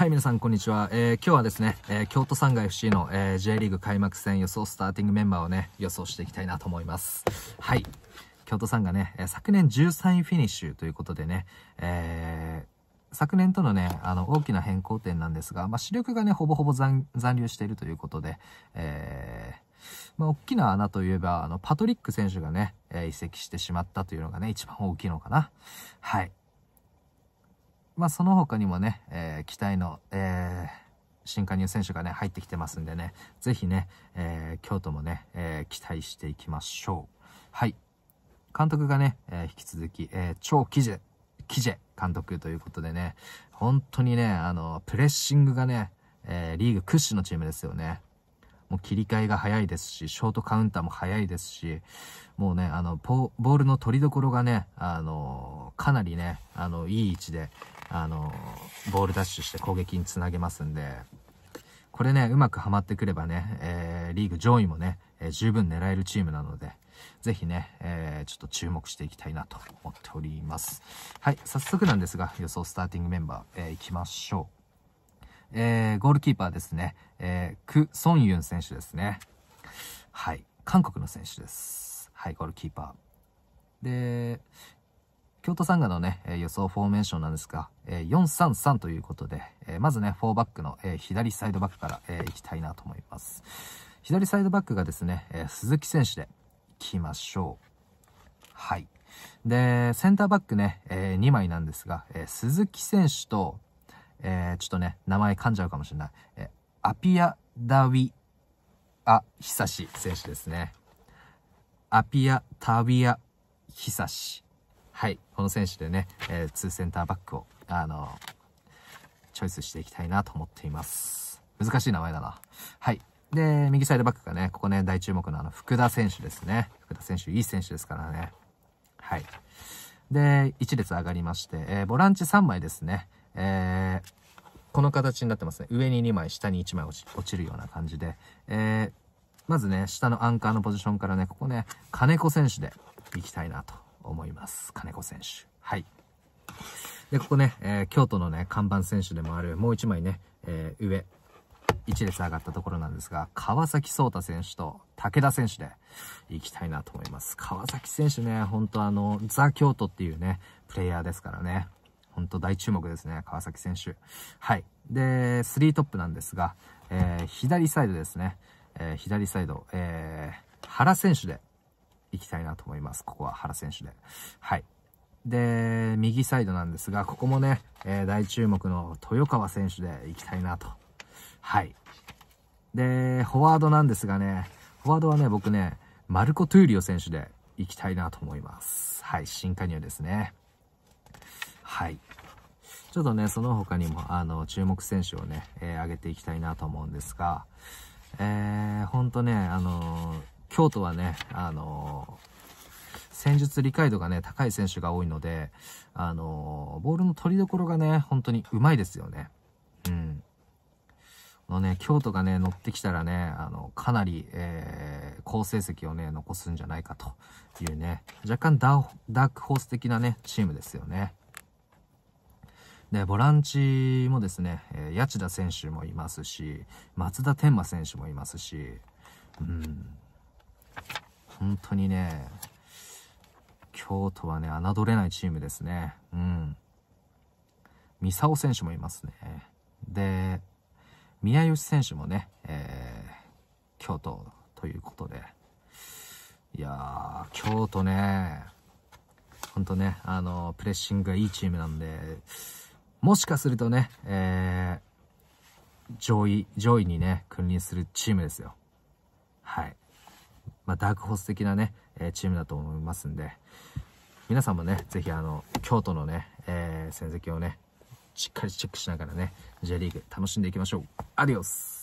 はい、皆さん、こんにちは。えー、今日はですね、えー、京都産ン FC の、えー、J リーグ開幕戦予想スターティングメンバーをね、予想していきたいなと思います。はい。京都産がね、え昨年13位フィニッシュということでね、え昨年とのね、あの、大きな変更点なんですが、まあ、視力がね、ほぼほぼ残留しているということで、えまあ、大きな穴といえば、あの、パトリック選手がね、え移籍してしまったというのがね、一番大きいのかな。はい。まあ、その他にもね、えー、期待の、えー、新加入選手がね、入ってきてますんでね、ぜひね、えー、京都もね、え期待していきましょう。はい。監督がね、え引き続き、え超キジェ、キジェ監督ということでね、本当にね、あの、プレッシングがね、えリーグ屈指のチームですよね。もう切り替えが早いですし、ショートカウンターも早いですし、もうね、あの、ボールの取りどころがね、あの、かなりね、あの、いい位置で、あの、ボールダッシュして攻撃につなげますんで、これね、うまくはまってくればね、えー、リーグ上位もね、えー、十分狙えるチームなので、ぜひね、えー、ちょっと注目していきたいなと思っております。はい、早速なんですが、予想スターティングメンバー、えー、いきましょう。えー、ゴールキーパーですね、えー、ク・ソンユン選手ですね。はい。韓国の選手です。はい、ゴールキーパー。で、京都サンガのね、え予想フォーメーションなんですが、えー、433ということで、えー、まずね、4バックの、え左サイドバックから、えー、いきたいなと思います。左サイドバックがですね、え鈴木選手でいきましょう。はい。で、センターバックね、え2枚なんですが、え鈴木選手と、えー、ちょっとね、名前噛んじゃうかもしれない。えー、アピア・ダウィ・ア・ヒサシ選手ですね。アピア・タビア・ヒサシ。はい、この選手でね、えー、2センターバックを、あのー、チョイスしていきたいなと思っています。難しい名前だな。はい。で、右サイドバックがね、ここね、大注目のあの、福田選手ですね。福田選手、いい選手ですからね。はい。で、1列上がりまして、えー、ボランチ3枚ですね。えー、この形になってますね。上に2枚、下に1枚落ちるような感じで、えー、まずね、下のアンカーのポジションからね、ここね、金子選手で行きたいなと思います。金子選手。はい。で、ここね、えー、京都のね、看板選手でもある、もう1枚ね、えー、上、1列上がったところなんですが、川崎颯太選手と武田選手で行きたいなと思います。川崎選手ね、ほんとあの、ザ・京都っていうね、プレイヤーですからね。本当大注目ですね、川崎選手。はい。で、3トップなんですが、えー、左サイドですね。えー、左サイド、えー、原選手で行きたいなと思います。ここは原選手で。はい。で、右サイドなんですが、ここもね、えー、大注目の豊川選手で行きたいなと。はい。で、フォワードなんですがね、フォワードはね、僕ね、マルコ・トゥーリオ選手で行きたいなと思います。はい、新加入ですね。はい。ちょっとね、その他にも、あの、注目選手をね、えー、げていきたいなと思うんですが、えー、ほんとね、あのー、京都はね、あの戦術理解度がね、高い選手が多いので、あのボールの取りどころがね、本当にうまいですよね。うん。のね、京都がね、乗ってきたらね、あの、かなり、えー、好成績をね、残すんじゃないかというね、若干ダークホース的なね、チームですよね。で、ボランチもですね、えー、八千田選手もいますし、松田天馬選手もいますし、うん。本当にね、京都はね、侮れないチームですね。うん。サオ選手もいますね。で、宮吉選手もね、えー、京都ということで。いやー、京都ね、本当ね、あの、プレッシングがいいチームなんで、もしかするとね、えー、上位、上位にね、君臨するチームですよ。はい。まあ、ダークホース的なね、えチームだと思いますんで、皆さんもね、ぜひあの、京都のね、えー、戦績をね、しっかりチェックしながらね、J リーグ楽しんでいきましょう。アディオス